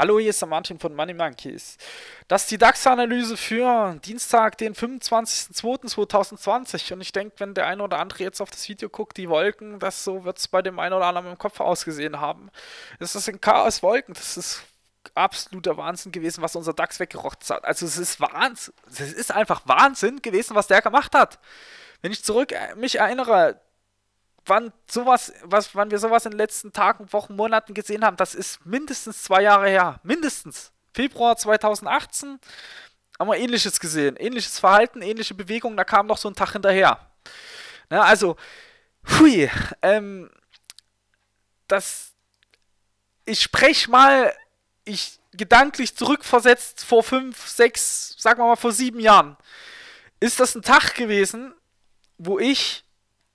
Hallo, hier ist der Martin von Money Monkeys. Das ist die DAX-Analyse für Dienstag, den 25.02.2020. Und ich denke, wenn der eine oder andere jetzt auf das Video guckt, die Wolken, das so wird es bei dem einen oder anderen im Kopf ausgesehen haben. Es ist ein Chaos Wolken. Das ist absoluter Wahnsinn gewesen, was unser DAX weggerocht hat. Also es ist Wahnsinn. Es ist einfach Wahnsinn gewesen, was der gemacht hat. Wenn ich zurück äh, mich erinnere, wann sowas, was, wann wir sowas in den letzten Tagen, Wochen, Monaten gesehen haben, das ist mindestens zwei Jahre her. Mindestens. Februar 2018 haben wir ähnliches gesehen. Ähnliches Verhalten, ähnliche Bewegungen, da kam noch so ein Tag hinterher. Na, ne, also, hui, ähm, das, ich spreche mal, ich gedanklich zurückversetzt vor fünf, sechs, sagen wir mal vor sieben Jahren, ist das ein Tag gewesen, wo ich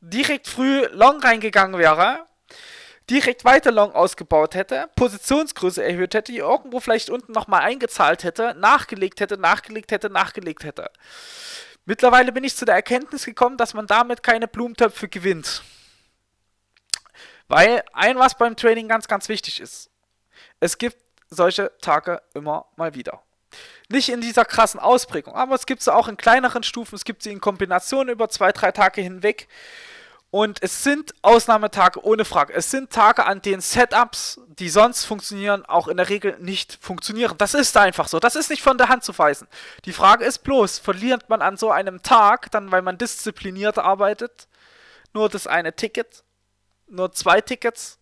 direkt früh long reingegangen wäre, direkt weiter long ausgebaut hätte, Positionsgröße erhöht hätte, irgendwo vielleicht unten nochmal eingezahlt hätte, nachgelegt hätte, nachgelegt hätte, nachgelegt hätte. Mittlerweile bin ich zu der Erkenntnis gekommen, dass man damit keine Blumentöpfe gewinnt. Weil ein was beim Trading ganz, ganz wichtig ist. Es gibt solche Tage immer mal wieder. Nicht in dieser krassen Ausprägung, aber es gibt sie auch in kleineren Stufen, es gibt sie in Kombinationen über zwei, drei Tage hinweg. Und es sind Ausnahmetage ohne Frage. Es sind Tage, an denen Setups, die sonst funktionieren, auch in der Regel nicht funktionieren. Das ist einfach so. Das ist nicht von der Hand zu weisen. Die Frage ist bloß, verliert man an so einem Tag, dann weil man diszipliniert arbeitet, nur das eine Ticket, nur zwei Tickets?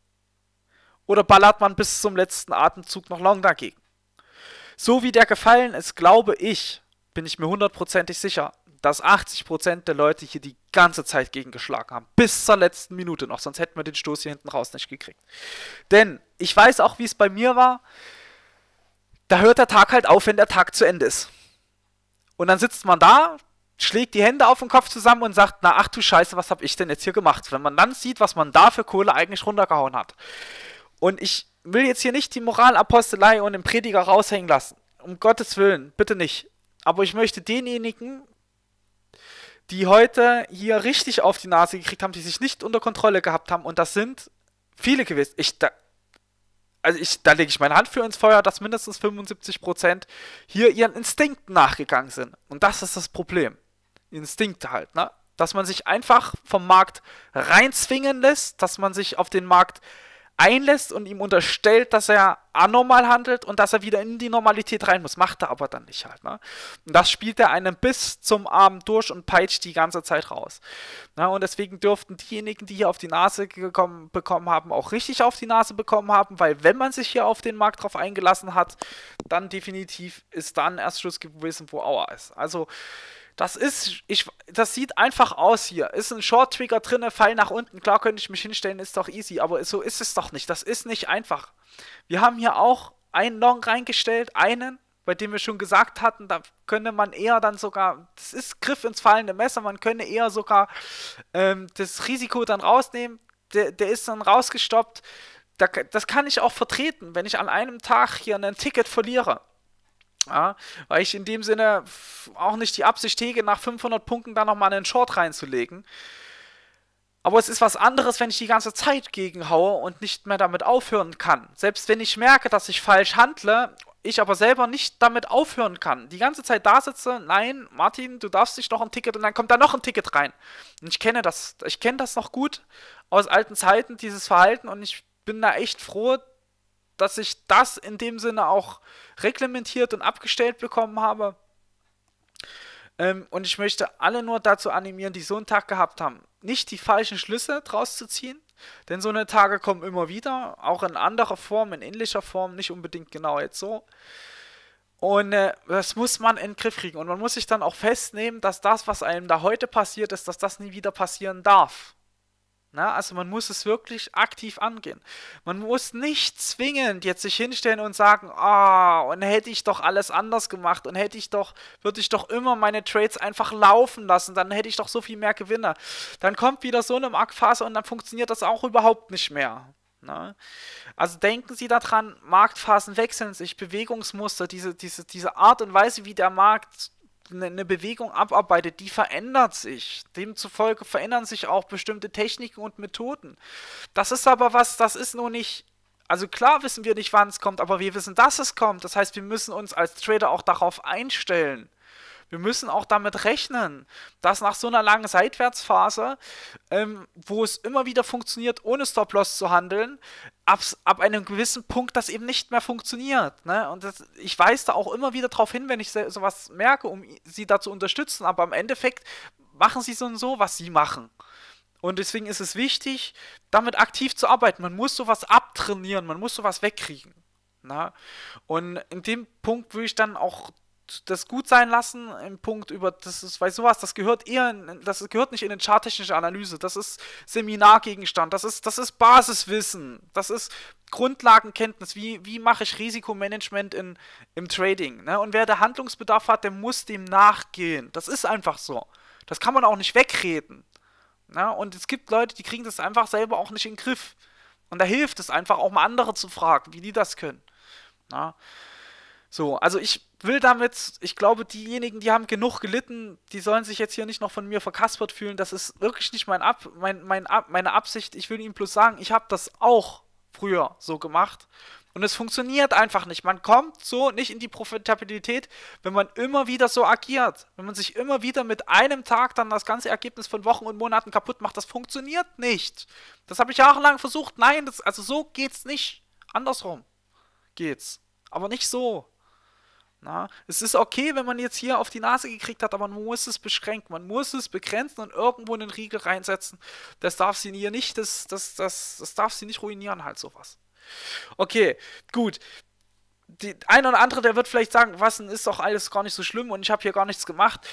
Oder ballert man bis zum letzten Atemzug noch lang dagegen? So wie der gefallen ist, glaube ich, bin ich mir hundertprozentig sicher, dass 80% der Leute hier die ganze Zeit gegengeschlagen haben. Bis zur letzten Minute noch, sonst hätten wir den Stoß hier hinten raus nicht gekriegt. Denn ich weiß auch, wie es bei mir war. Da hört der Tag halt auf, wenn der Tag zu Ende ist. Und dann sitzt man da, schlägt die Hände auf den Kopf zusammen und sagt, na ach du Scheiße, was habe ich denn jetzt hier gemacht? Wenn man dann sieht, was man da für Kohle eigentlich runtergehauen hat. Und ich will jetzt hier nicht die Moralapostelei und den Prediger raushängen lassen. Um Gottes Willen, bitte nicht. Aber ich möchte denjenigen, die heute hier richtig auf die Nase gekriegt haben, die sich nicht unter Kontrolle gehabt haben, und das sind viele gewesen. Ich, da, also ich, da lege ich meine Hand für ins Feuer, dass mindestens 75% hier ihren Instinkten nachgegangen sind. Und das ist das Problem. Instinkte halt, ne? Dass man sich einfach vom Markt reinzwingen lässt, dass man sich auf den Markt einlässt und ihm unterstellt, dass er anormal handelt und dass er wieder in die Normalität rein muss. Macht er aber dann nicht halt. Ne? Und das spielt er einem bis zum Abend durch und peitscht die ganze Zeit raus. Ne? Und deswegen dürften diejenigen, die hier auf die Nase gekommen, bekommen haben, auch richtig auf die Nase bekommen haben, weil wenn man sich hier auf den Markt drauf eingelassen hat, dann definitiv ist dann erst Schluss gewesen, wo Aua ist. Also das ist, ich, das sieht einfach aus hier. Ist ein Short Trigger drinne, Pfeil nach unten. Klar könnte ich mich hinstellen, ist doch easy, aber so ist es doch nicht. Das ist nicht einfach. Wir haben hier auch einen Long reingestellt, einen, bei dem wir schon gesagt hatten, da könne man eher dann sogar, das ist Griff ins fallende Messer, man könne eher sogar ähm, das Risiko dann rausnehmen. Der, der ist dann rausgestoppt. Da, das kann ich auch vertreten, wenn ich an einem Tag hier ein Ticket verliere ja, weil ich in dem Sinne auch nicht die Absicht hege, nach 500 Punkten da nochmal einen Short reinzulegen. Aber es ist was anderes, wenn ich die ganze Zeit gegenhaue und nicht mehr damit aufhören kann. Selbst wenn ich merke, dass ich falsch handle, ich aber selber nicht damit aufhören kann. Die ganze Zeit da sitze, nein, Martin, du darfst dich noch ein Ticket und dann kommt da noch ein Ticket rein. Und ich kenne das, ich kenne das noch gut aus alten Zeiten, dieses Verhalten und ich bin da echt froh, dass ich das in dem Sinne auch reglementiert und abgestellt bekommen habe. Ähm, und ich möchte alle nur dazu animieren, die so einen Tag gehabt haben, nicht die falschen Schlüsse draus zu ziehen, denn so eine Tage kommen immer wieder, auch in anderer Form, in ähnlicher Form, nicht unbedingt genau jetzt so. Und äh, das muss man in den Griff kriegen. Und man muss sich dann auch festnehmen, dass das, was einem da heute passiert ist, dass das nie wieder passieren darf. Na, also man muss es wirklich aktiv angehen. Man muss nicht zwingend jetzt sich hinstellen und sagen, ah, oh, und hätte ich doch alles anders gemacht und hätte ich doch, würde ich doch immer meine Trades einfach laufen lassen, dann hätte ich doch so viel mehr Gewinne. Dann kommt wieder so eine Marktphase und dann funktioniert das auch überhaupt nicht mehr. Ne? Also denken Sie daran, Marktphasen wechseln sich, Bewegungsmuster, diese, diese, diese Art und Weise, wie der Markt eine Bewegung abarbeitet, die verändert sich. Demzufolge verändern sich auch bestimmte Techniken und Methoden. Das ist aber was, das ist nur nicht. Also klar wissen wir nicht, wann es kommt, aber wir wissen, dass es kommt. Das heißt, wir müssen uns als Trader auch darauf einstellen. Wir müssen auch damit rechnen, dass nach so einer langen Seitwärtsphase, ähm, wo es immer wieder funktioniert, ohne Stop-Loss zu handeln, ab, ab einem gewissen Punkt das eben nicht mehr funktioniert. Ne? Und das, ich weise da auch immer wieder darauf hin, wenn ich sowas merke, um sie da zu unterstützen. Aber im Endeffekt machen sie so und so, was sie machen. Und deswegen ist es wichtig, damit aktiv zu arbeiten. Man muss sowas abtrainieren, man muss sowas wegkriegen. Na? Ne? Und in dem Punkt würde ich dann auch das gut sein lassen im Punkt über das ist, weil sowas, das gehört eher, in, das gehört nicht in den charttechnische Analyse. Das ist Seminargegenstand. Das ist, das ist Basiswissen. Das ist Grundlagenkenntnis. Wie, wie mache ich Risikomanagement in, im Trading? Ne? Und wer der Handlungsbedarf hat, der muss dem nachgehen. Das ist einfach so. Das kann man auch nicht wegreden. Ne? Und es gibt Leute, die kriegen das einfach selber auch nicht in den Griff. Und da hilft es einfach auch mal andere zu fragen, wie die das können. Ne? So, also ich will damit, ich glaube, diejenigen, die haben genug gelitten, die sollen sich jetzt hier nicht noch von mir verkaspert fühlen. Das ist wirklich nicht mein Ab, mein, mein Ab, meine Absicht. Ich will Ihnen bloß sagen, ich habe das auch früher so gemacht. Und es funktioniert einfach nicht. Man kommt so nicht in die Profitabilität, wenn man immer wieder so agiert. Wenn man sich immer wieder mit einem Tag dann das ganze Ergebnis von Wochen und Monaten kaputt macht, das funktioniert nicht. Das habe ich jahrelang versucht. Nein, das, also so geht's nicht. Andersrum geht's. Aber nicht so. Na, es ist okay, wenn man jetzt hier auf die Nase gekriegt hat, aber man muss es beschränken, man muss es begrenzen und irgendwo einen Riegel reinsetzen. Das darf sie hier nicht, das, das, das, das darf sie nicht ruinieren, halt sowas. Okay, gut. Die ein oder andere, der wird vielleicht sagen, was denn ist doch alles gar nicht so schlimm und ich habe hier gar nichts gemacht.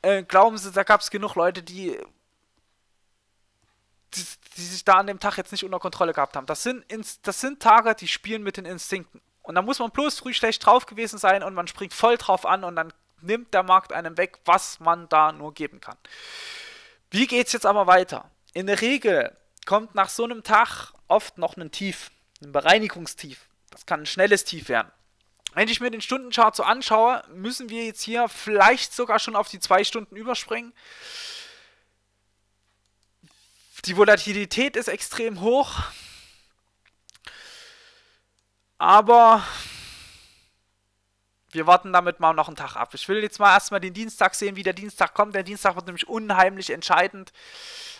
Äh, glauben Sie, da gab es genug Leute, die die, die, sich da an dem Tag jetzt nicht unter Kontrolle gehabt haben. Das sind, das sind Tage, die spielen mit den Instinkten. Und da muss man bloß früh schlecht drauf gewesen sein und man springt voll drauf an und dann nimmt der Markt einem weg, was man da nur geben kann. Wie geht es jetzt aber weiter? In der Regel kommt nach so einem Tag oft noch ein Tief, ein Bereinigungstief. Das kann ein schnelles Tief werden. Wenn ich mir den Stundenchart so anschaue, müssen wir jetzt hier vielleicht sogar schon auf die zwei Stunden überspringen. Die Volatilität ist extrem hoch. Aber wir warten damit mal noch einen Tag ab. Ich will jetzt mal erstmal den Dienstag sehen, wie der Dienstag kommt. Der Dienstag wird nämlich unheimlich entscheidend,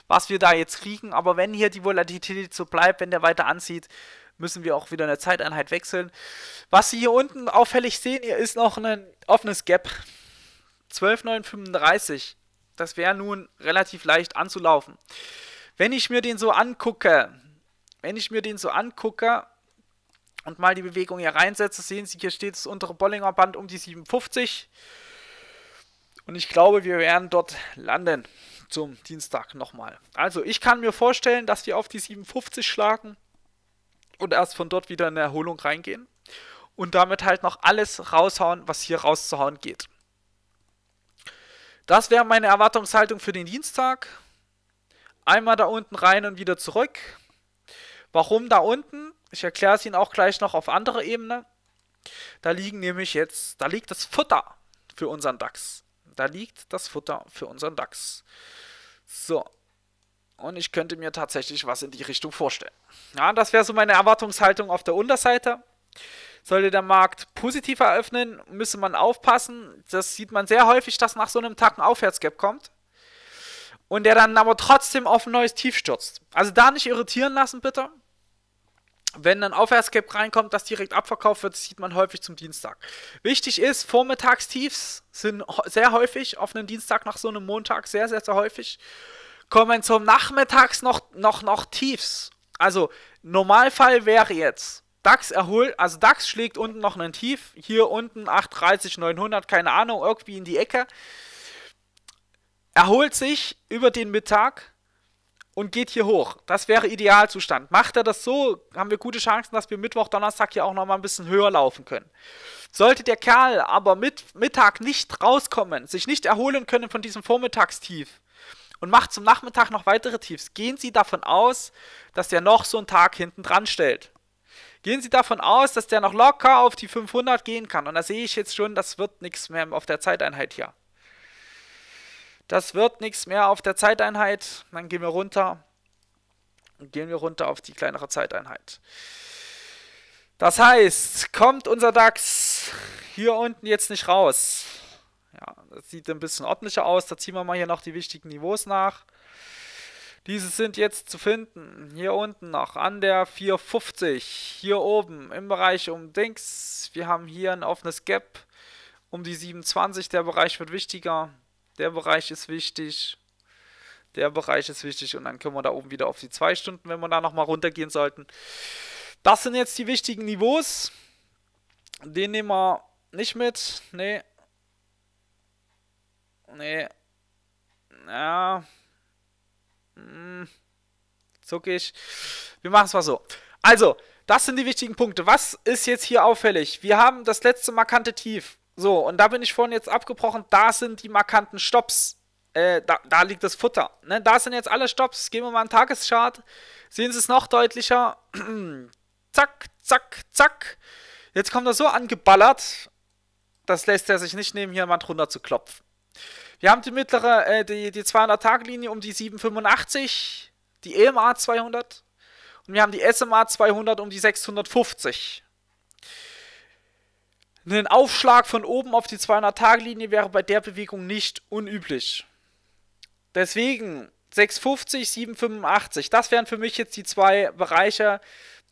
was wir da jetzt kriegen. Aber wenn hier die Volatilität so bleibt, wenn der weiter anzieht, müssen wir auch wieder eine Zeiteinheit wechseln. Was Sie hier unten auffällig sehen, hier ist noch ein offenes Gap. 12,935. Das wäre nun relativ leicht anzulaufen. Wenn ich mir den so angucke, wenn ich mir den so angucke, und mal die Bewegung hier reinsetze, sehen Sie, hier steht das untere Bollinger Band um die 750. Und ich glaube, wir werden dort landen zum Dienstag nochmal. Also ich kann mir vorstellen, dass wir auf die 750 schlagen und erst von dort wieder in eine Erholung reingehen. Und damit halt noch alles raushauen, was hier rauszuhauen geht. Das wäre meine Erwartungshaltung für den Dienstag. Einmal da unten rein und wieder zurück. Warum da unten? Ich erkläre es Ihnen auch gleich noch auf anderer Ebene. Da liegen nämlich jetzt, da liegt das Futter für unseren DAX. Da liegt das Futter für unseren DAX. So. Und ich könnte mir tatsächlich was in die Richtung vorstellen. Ja, das wäre so meine Erwartungshaltung auf der Unterseite. Sollte der Markt positiv eröffnen, müsste man aufpassen. Das sieht man sehr häufig, dass nach so einem Tag ein Aufwärtsgap kommt. Und der dann aber trotzdem auf ein neues Tief stürzt. Also da nicht irritieren lassen, bitte wenn ein Aufwärtscape reinkommt, das direkt abverkauft wird, sieht man häufig zum Dienstag. Wichtig ist, Vormittagstiefs sind sehr häufig, auf einem Dienstag nach so einem Montag sehr, sehr, sehr häufig, kommen zum Nachmittags noch, noch, noch Tiefs. Also, Normalfall wäre jetzt, DAX erholt, also DAX schlägt unten noch einen Tief, hier unten 830, 900, keine Ahnung, irgendwie in die Ecke. Erholt sich über den Mittag, und geht hier hoch. Das wäre Idealzustand. Macht er das so, haben wir gute Chancen, dass wir Mittwoch, Donnerstag hier auch nochmal ein bisschen höher laufen können. Sollte der Kerl aber mit Mittag nicht rauskommen, sich nicht erholen können von diesem Vormittagstief und macht zum Nachmittag noch weitere Tiefs, gehen Sie davon aus, dass der noch so einen Tag hinten dran stellt. Gehen Sie davon aus, dass der noch locker auf die 500 gehen kann. Und da sehe ich jetzt schon, das wird nichts mehr auf der Zeiteinheit hier. Das wird nichts mehr auf der Zeiteinheit. Dann gehen wir runter. Und gehen wir runter auf die kleinere Zeiteinheit. Das heißt, kommt unser DAX hier unten jetzt nicht raus. Ja, das sieht ein bisschen ordentlicher aus. Da ziehen wir mal hier noch die wichtigen Niveaus nach. Diese sind jetzt zu finden. Hier unten noch an der 450. Hier oben im Bereich um Dings. Wir haben hier ein offenes Gap um die 27. Der Bereich wird wichtiger. Der Bereich ist wichtig. Der Bereich ist wichtig. Und dann können wir da oben wieder auf die 2 Stunden, wenn wir da nochmal runtergehen sollten. Das sind jetzt die wichtigen Niveaus. Den nehmen wir nicht mit. Nee. Nee. Ja. Hm. ich. Wir machen es mal so. Also, das sind die wichtigen Punkte. Was ist jetzt hier auffällig? Wir haben das letzte markante Tief. So, und da bin ich vorhin jetzt abgebrochen. Da sind die markanten Stops. Äh, da, da, liegt das Futter. Ne? Da sind jetzt alle Stops. Gehen wir mal einen Tageschart. Sehen Sie es noch deutlicher. zack, zack, zack. Jetzt kommt er so angeballert. Das lässt er sich nicht nehmen, hier mal drunter zu klopfen. Wir haben die mittlere, äh, die, die 200-Tage-Linie um die 785, die EMA 200 und wir haben die SMA 200 um die 650. Ein Aufschlag von oben auf die 200-Tage-Linie wäre bei der Bewegung nicht unüblich. Deswegen 650, 785, das wären für mich jetzt die zwei Bereiche,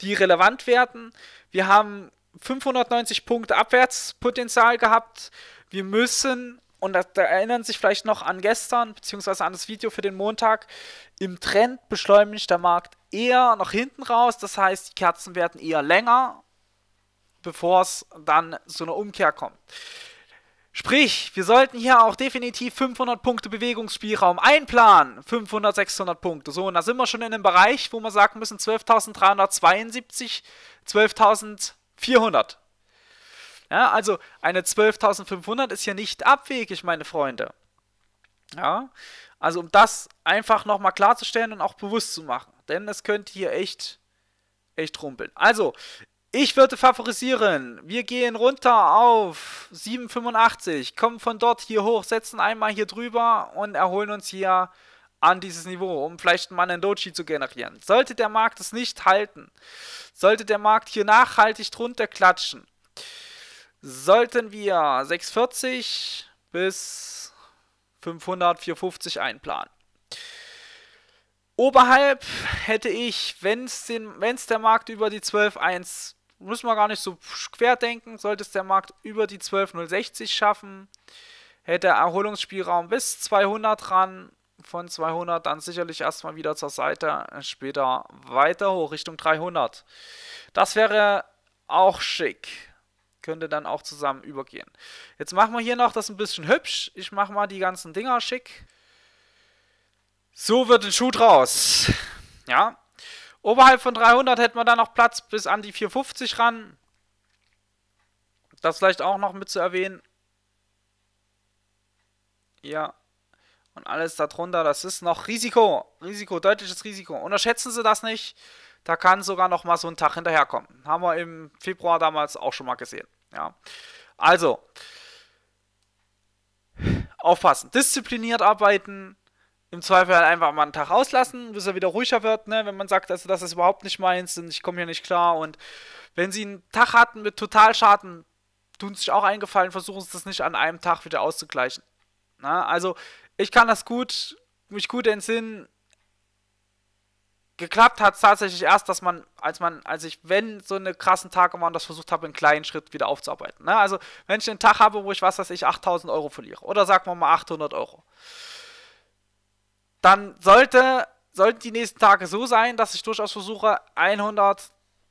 die relevant werden. Wir haben 590 Punkte Abwärtspotenzial gehabt. Wir müssen, und da, erinnern Sie sich vielleicht noch an gestern, beziehungsweise an das Video für den Montag, im Trend beschleunigt der Markt eher nach hinten raus. Das heißt, die Kerzen werden eher länger bevor es dann zu einer Umkehr kommt. Sprich, wir sollten hier auch definitiv 500 Punkte Bewegungsspielraum einplanen. 500, 600 Punkte. So, und da sind wir schon in einem Bereich, wo wir sagen müssen 12.372, 12.400. Ja, also eine 12.500 ist hier nicht abwegig, meine Freunde. Ja, also um das einfach nochmal klarzustellen und auch bewusst zu machen. Denn es könnte hier echt, echt rumpeln. Also, ich würde favorisieren. Wir gehen runter auf 7,85, kommen von dort hier hoch, setzen einmal hier drüber und erholen uns hier an dieses Niveau, um vielleicht mal einen Doji zu generieren. Sollte der Markt es nicht halten, sollte der Markt hier nachhaltig drunter klatschen, sollten wir 640 bis 500, 450 einplanen. Oberhalb hätte ich, wenn es der Markt über die 12.1 müssen wir gar nicht so quer denken. Sollte es der Markt über die 12,060 schaffen, hätte Erholungsspielraum bis 200 ran. Von 200 dann sicherlich erstmal wieder zur Seite, äh, später weiter hoch Richtung 300. Das wäre auch schick. Könnte dann auch zusammen übergehen. Jetzt machen wir hier noch das ein bisschen hübsch. Ich mache mal die ganzen Dinger schick. So wird ein Schuh draus. Ja, Oberhalb von 300 hätte man dann noch Platz bis an die 450 ran. Das vielleicht auch noch mit zu erwähnen. Ja. Und alles darunter, das ist noch Risiko. Risiko, deutliches Risiko. Unterschätzen Sie das nicht. Da kann sogar noch mal so ein Tag hinterherkommen. Haben wir im Februar damals auch schon mal gesehen. Ja. Also, aufpassen. Diszipliniert arbeiten im Zweifel halt einfach mal einen Tag auslassen, bis er wieder ruhiger wird, ne? wenn man sagt, also das ist überhaupt nicht meins und ich komme hier nicht klar. Und wenn sie einen Tag hatten mit Totalschaden, tun sich auch eingefallen, versuchen sie das nicht an einem Tag wieder auszugleichen. Na, ne. also ich kann das gut, mich gut entsinnen. Geklappt hat es tatsächlich erst, dass man, als man, als ich, wenn so eine krassen Tage waren, das versucht habe, einen kleinen Schritt wieder aufzuarbeiten. Na, ne. also, wenn ich einen Tag habe, wo ich, was dass ich, 8000 Euro verliere, oder sagen wir mal 800 Euro, dann sollte, sollten die nächsten Tage so sein, dass ich durchaus versuche, 100,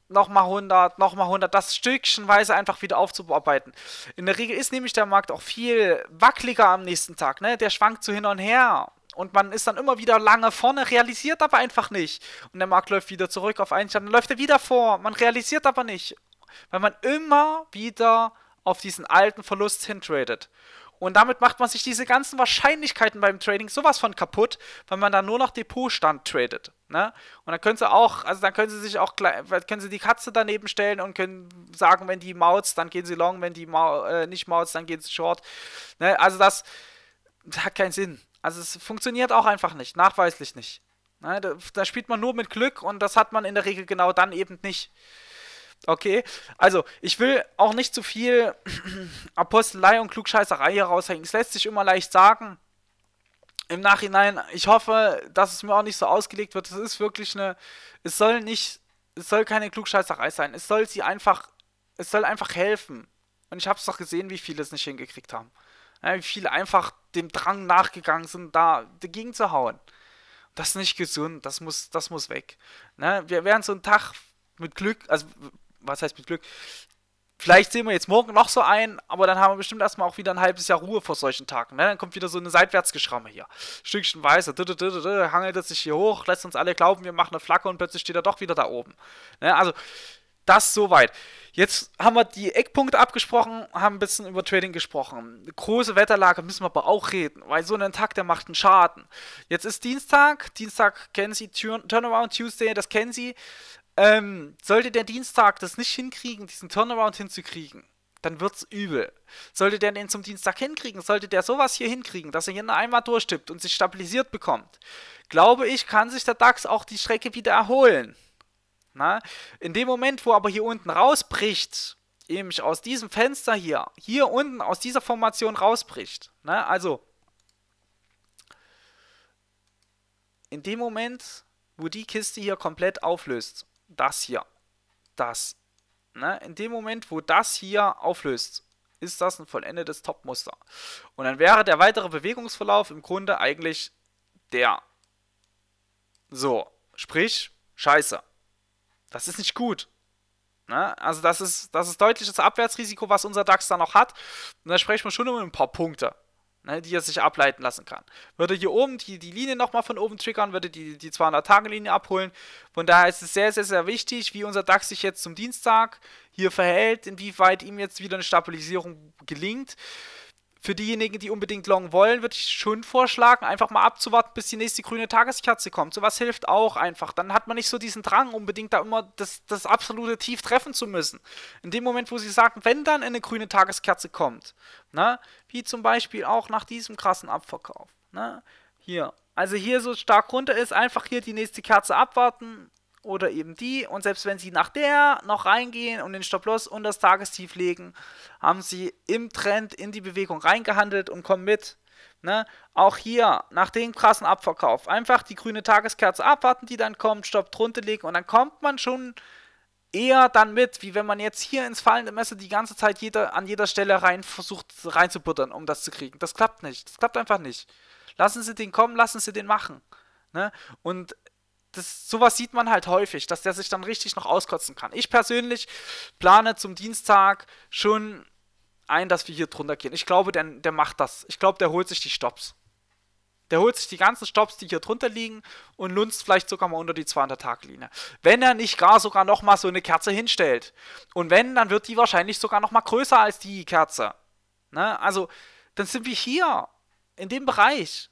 nochmal 100, nochmal 100, das stückchenweise einfach wieder aufzuarbeiten. In der Regel ist nämlich der Markt auch viel wackeliger am nächsten Tag, ne? Der schwankt so hin und her. Und man ist dann immer wieder lange vorne, realisiert aber einfach nicht. Und der Markt läuft wieder zurück auf einen Stand, dann läuft er wieder vor. Man realisiert aber nicht, weil man immer wieder auf diesen alten Verlust hintradet. Und damit macht man sich diese ganzen Wahrscheinlichkeiten beim Trading sowas von kaputt, weil man dann nur noch Depotstand tradet. Ne? Und dann können sie auch, also dann können sie sich auch, können sie die Katze daneben stellen und können sagen, wenn die Mauts, dann gehen sie long, wenn die Mau äh, nicht Mauts, dann gehen sie short. Ne? Also das, das hat keinen Sinn. Also es funktioniert auch einfach nicht, nachweislich nicht. Ne? Da, da spielt man nur mit Glück und das hat man in der Regel genau dann eben nicht. Okay, also ich will auch nicht zu viel Apostelei und Klugscheißerei hier raushängen. Es lässt sich immer leicht sagen. Im Nachhinein, ich hoffe, dass es mir auch nicht so ausgelegt wird. Es ist wirklich eine. Es soll nicht. Es soll keine Klugscheißerei sein. Es soll sie einfach. Es soll einfach helfen. Und ich habe es doch gesehen, wie viele es nicht hingekriegt haben. Ja, wie viele einfach dem Drang nachgegangen sind, da dagegen zu hauen. Das ist nicht gesund. Das muss, das muss weg. Ne? Wir werden so einen Tag mit Glück, also was heißt mit Glück? Vielleicht sehen wir jetzt morgen noch so einen, aber dann haben wir bestimmt erstmal auch wieder ein halbes Jahr Ruhe vor solchen Tagen. Ne? Dann kommt wieder so eine Seitwärtsgeschramme hier. Stückchenweise, hangelt es sich hier hoch, lässt uns alle glauben, wir machen eine Flagge und plötzlich steht er doch wieder da oben. Ne? Also, das soweit. Jetzt haben wir die Eckpunkte abgesprochen, haben ein bisschen über Trading gesprochen. Eine Große Wetterlage müssen wir aber auch reden, weil so ein Tag, der macht einen Schaden. Jetzt ist Dienstag, Dienstag kennen Sie Turnaround Tuesday, das kennen Sie. Ähm, sollte der Dienstag das nicht hinkriegen, diesen Turnaround hinzukriegen, dann wird's übel. Sollte der den zum Dienstag hinkriegen, sollte der sowas hier hinkriegen, dass er hier einmal durchtippt und sich stabilisiert bekommt, glaube ich, kann sich der DAX auch die Strecke wieder erholen. Na? In dem Moment, wo aber hier unten rausbricht, eben aus diesem Fenster hier, hier unten aus dieser Formation rausbricht, na? also in dem Moment, wo die Kiste hier komplett auflöst, das hier, das. Ne? In dem Moment, wo das hier auflöst, ist das ein vollendetes Topmuster. Und dann wäre der weitere Bewegungsverlauf im Grunde eigentlich der. So, sprich, scheiße. Das ist nicht gut. Ne? Also das ist, das ist deutliches Abwärtsrisiko, was unser DAX da noch hat. Und da sprechen wir schon um ein paar Punkte ne, die er sich ableiten lassen kann. Würde hier oben die, die Linie nochmal von oben triggern, würde die, die 200-Tage-Linie abholen. Von daher ist es sehr, sehr, sehr wichtig, wie unser DAX sich jetzt zum Dienstag hier verhält, inwieweit ihm jetzt wieder eine Stabilisierung gelingt. Für diejenigen, die unbedingt long wollen, würde ich schon vorschlagen, einfach mal abzuwarten, bis die nächste grüne Tageskerze kommt. Sowas hilft auch einfach. Dann hat man nicht so diesen Drang, unbedingt da immer das, das absolute Tief treffen zu müssen. In dem Moment, wo sie sagen, wenn dann eine grüne Tageskerze kommt, ne? wie zum Beispiel auch nach diesem krassen Abverkauf. Ne? Hier. Also hier so stark runter ist, einfach hier die nächste Kerze abwarten oder eben die. Und selbst wenn sie nach der noch reingehen und den Stop-Loss und das Tagestief legen, haben sie im Trend in die Bewegung reingehandelt und kommen mit. Ne? Auch hier, nach dem krassen Abverkauf, einfach die grüne Tageskerze abwarten, die dann kommt, Stopp drunter legen und dann kommt man schon eher dann mit, wie wenn man jetzt hier ins fallende Messer die ganze Zeit jeder, an jeder Stelle rein versucht reinzubuttern, um das zu kriegen. Das klappt nicht. Das klappt einfach nicht. Lassen Sie den kommen, lassen Sie den machen. Ne? Und das, sowas sieht man halt häufig, dass der sich dann richtig noch auskotzen kann. Ich persönlich plane zum Dienstag schon ein, dass wir hier drunter gehen. Ich glaube, der, der macht das. Ich glaube, der holt sich die Stops. Der holt sich die ganzen Stops, die hier drunter liegen und lunzt vielleicht sogar mal unter die 200-Tag-Linie. Wenn er nicht gar sogar nochmal so eine Kerze hinstellt. Und wenn, dann wird die wahrscheinlich sogar nochmal größer als die Kerze. Ne? Also, dann sind wir hier. In dem Bereich.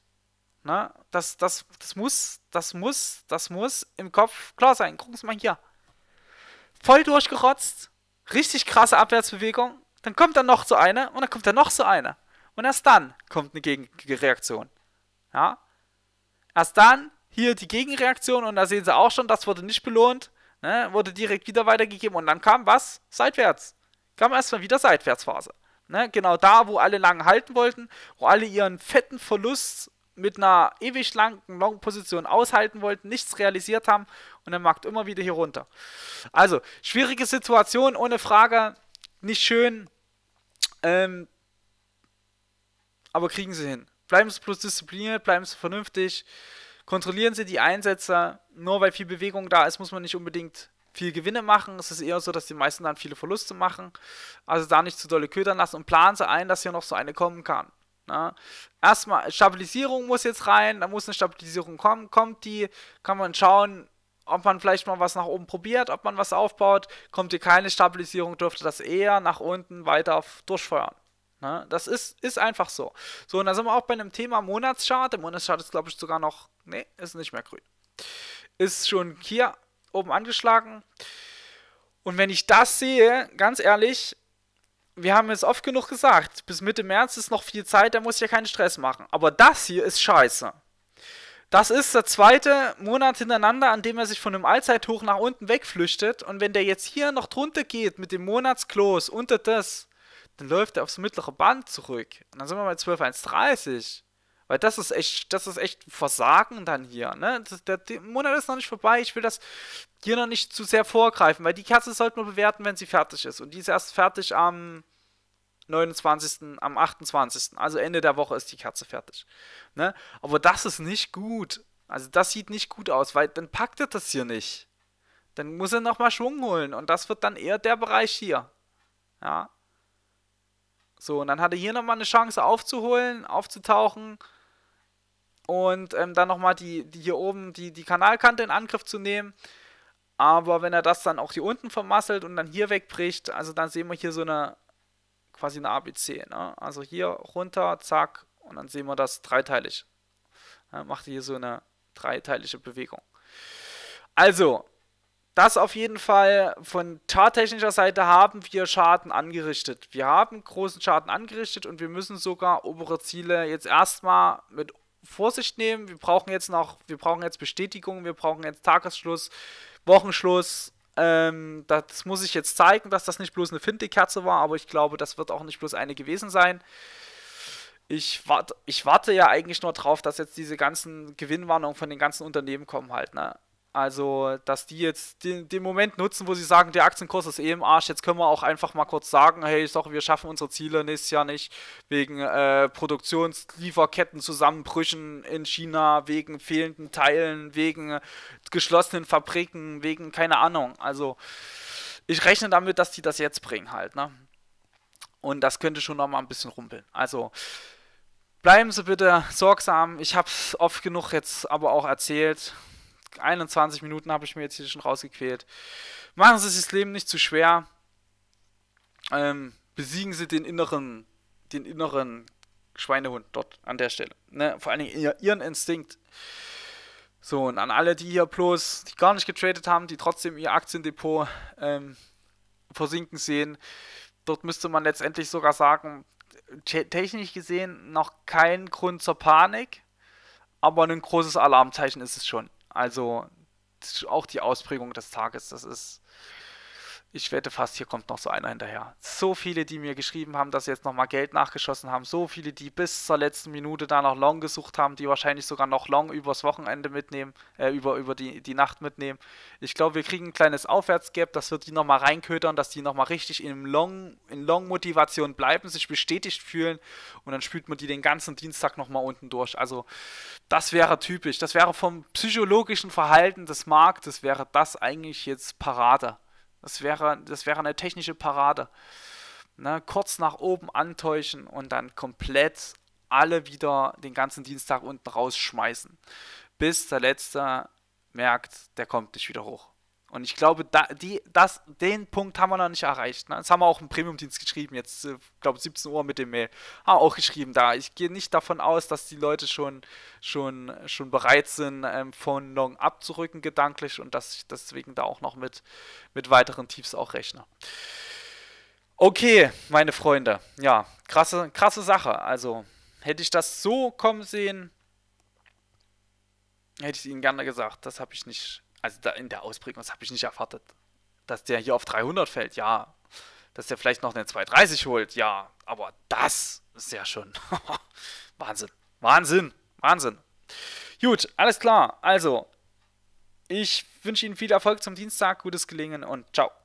Ne? Das, das, das muss, das muss, das muss im Kopf klar sein. Gucken Sie mal hier. Voll durchgerotzt, richtig krasse Abwärtsbewegung. Dann kommt dann noch so eine und dann kommt dann noch so eine. Und erst dann kommt eine Gegenreaktion. Ja? Erst dann hier die Gegenreaktion und da sehen Sie auch schon, das wurde nicht belohnt. Ne? Wurde direkt wieder weitergegeben und dann kam was? Seitwärts. Kam erstmal wieder Seitwärtsphase. Ne? Genau da, wo alle lang halten wollten, wo alle ihren fetten Verlust mit einer ewig langen Long-Position aushalten wollten, nichts realisiert haben und der Markt immer wieder hier runter. Also, schwierige Situation, ohne Frage, nicht schön, ähm, aber kriegen sie hin. Bleiben sie bloß diszipliniert, bleiben sie vernünftig, kontrollieren sie die Einsätze. Nur weil viel Bewegung da ist, muss man nicht unbedingt viel Gewinne machen. Es ist eher so, dass die meisten dann viele Verluste machen. Also da nicht zu dolle ködern lassen und planen sie ein, dass hier noch so eine kommen kann. Ne? Erstmal, Stabilisierung muss jetzt rein, da muss eine Stabilisierung kommen. Kommt die, kann man schauen, ob man vielleicht mal was nach oben probiert, ob man was aufbaut. Kommt die keine Stabilisierung, dürfte das eher nach unten weiter durchfeuern. Ne? Das ist, ist einfach so. So, und da sind wir auch bei einem Thema Monatschart. Der Monatschart ist, glaube ich, sogar noch. Ne, ist nicht mehr grün. Ist schon hier oben angeschlagen. Und wenn ich das sehe, ganz ehrlich, wir haben es oft genug gesagt, bis Mitte März ist noch viel Zeit, da muss ich ja keinen Stress machen. Aber das hier ist scheiße. Das ist der zweite Monat hintereinander, an dem er sich von dem Allzeithoch nach unten wegflüchtet. Und wenn der jetzt hier noch drunter geht mit dem Monatsklos unter das, dann läuft er aufs mittlere Band zurück. Und dann sind wir bei 12,130. Weil das ist echt, das ist echt Versagen dann hier. Ne? Der, der Monat ist noch nicht vorbei. Ich will das hier noch nicht zu sehr vorgreifen, weil die Kerze sollte man bewerten, wenn sie fertig ist. Und die ist erst fertig am 29., am 28. Also Ende der Woche ist die Kerze fertig. Ne? Aber das ist nicht gut. Also das sieht nicht gut aus, weil dann packt er das hier nicht. Dann muss er nochmal Schwung holen. Und das wird dann eher der Bereich hier. Ja. So, und dann hat er hier nochmal eine Chance aufzuholen, aufzutauchen und ähm, dann nochmal die, die hier oben die, die Kanalkante in Angriff zu nehmen. Aber wenn er das dann auch hier unten vermasselt und dann hier wegbricht, also dann sehen wir hier so eine quasi eine ABC. Ne? Also hier runter, zack, und dann sehen wir das dreiteilig. Dann macht hier so eine dreiteilige Bewegung. Also, das auf jeden Fall von charttechnischer Seite haben wir Schaden angerichtet. Wir haben großen Schaden angerichtet und wir müssen sogar obere Ziele jetzt erstmal mit Vorsicht nehmen. Wir brauchen jetzt noch, wir brauchen jetzt Bestätigung, wir brauchen jetzt Tagesschluss, Wochenschluss. Ähm, das muss ich jetzt zeigen, dass das nicht bloß eine Finte-Kerze war, aber ich glaube, das wird auch nicht bloß eine gewesen sein. Ich warte, ich warte ja eigentlich nur drauf, dass jetzt diese ganzen Gewinnwarnungen von den ganzen Unternehmen kommen halt, ne? Also, dass die jetzt den, den, Moment nutzen, wo sie sagen, der Aktienkurs ist eh im Arsch, jetzt können wir auch einfach mal kurz sagen, hey, ich sorry, wir schaffen unsere Ziele nächstes Jahr nicht, wegen äh, Produktionslieferketten-Zusammenbrüchen in China, wegen fehlenden Teilen, wegen geschlossenen Fabriken, wegen keine Ahnung. Also, ich rechne damit, dass die das jetzt bringen halt, ne? Und das könnte schon nochmal ein bisschen rumpeln. Also, bleiben Sie bitte sorgsam. Ich habe es oft genug jetzt aber auch erzählt. 21 Minuten habe ich mir jetzt hier schon rausgequält. Machen Sie sich das Leben nicht zu schwer. Ähm, besiegen Sie den inneren, den inneren Schweinehund dort an der Stelle. Ne? Vor allen Dingen Ihren Instinkt. So, und an alle, die hier bloß, die gar nicht getradet haben, die trotzdem ihr Aktiendepot ähm, versinken sehen, dort müsste man letztendlich sogar sagen, technisch gesehen noch kein Grund zur Panik, aber ein großes Alarmzeichen ist es schon. Also auch die Ausprägung des Tages, das ist ich wette fast, hier kommt noch so einer hinterher. So viele, die mir geschrieben haben, dass sie jetzt nochmal Geld nachgeschossen haben. So viele, die bis zur letzten Minute da noch Long gesucht haben, die wahrscheinlich sogar noch Long übers Wochenende mitnehmen, äh, über, über die, die Nacht mitnehmen. Ich glaube, wir kriegen ein kleines Aufwärtsgap, dass wir die nochmal reinködern, dass die nochmal richtig in Long-Motivation Long bleiben, sich bestätigt fühlen und dann spült man die den ganzen Dienstag nochmal unten durch. Also das wäre typisch. Das wäre vom psychologischen Verhalten des Marktes, wäre das eigentlich jetzt Parade. Das wäre, das wäre eine technische Parade. Ne? Kurz nach oben antäuschen und dann komplett alle wieder den ganzen Dienstag unten rausschmeißen. Bis der Letzte merkt, der kommt nicht wieder hoch. Und ich glaube, da, die, das, den Punkt haben wir noch nicht erreicht. Ne? Das haben wir auch im Premium-Dienst geschrieben, jetzt, ich äh, glaube 17 Uhr mit dem Mail. Haben ah, wir auch geschrieben da. Ich gehe nicht davon aus, dass die Leute schon, schon, schon bereit sind, ähm, von Long abzurücken, gedanklich, und dass ich deswegen da auch noch mit, mit weiteren Tiefs auch rechne. Okay, meine Freunde. Ja, krasse, krasse Sache. Also, hätte ich das so kommen sehen, hätte ich es Ihnen gerne gesagt. Das habe ich nicht also da in der Ausprägung, das habe ich nicht erwartet. Dass der hier auf 300 fällt, ja. Dass der vielleicht noch eine 230 holt, ja. Aber das ist ja schon Wahnsinn. Wahnsinn. Wahnsinn. Gut, alles klar. Also, ich wünsche Ihnen viel Erfolg zum Dienstag, gutes Gelingen und ciao.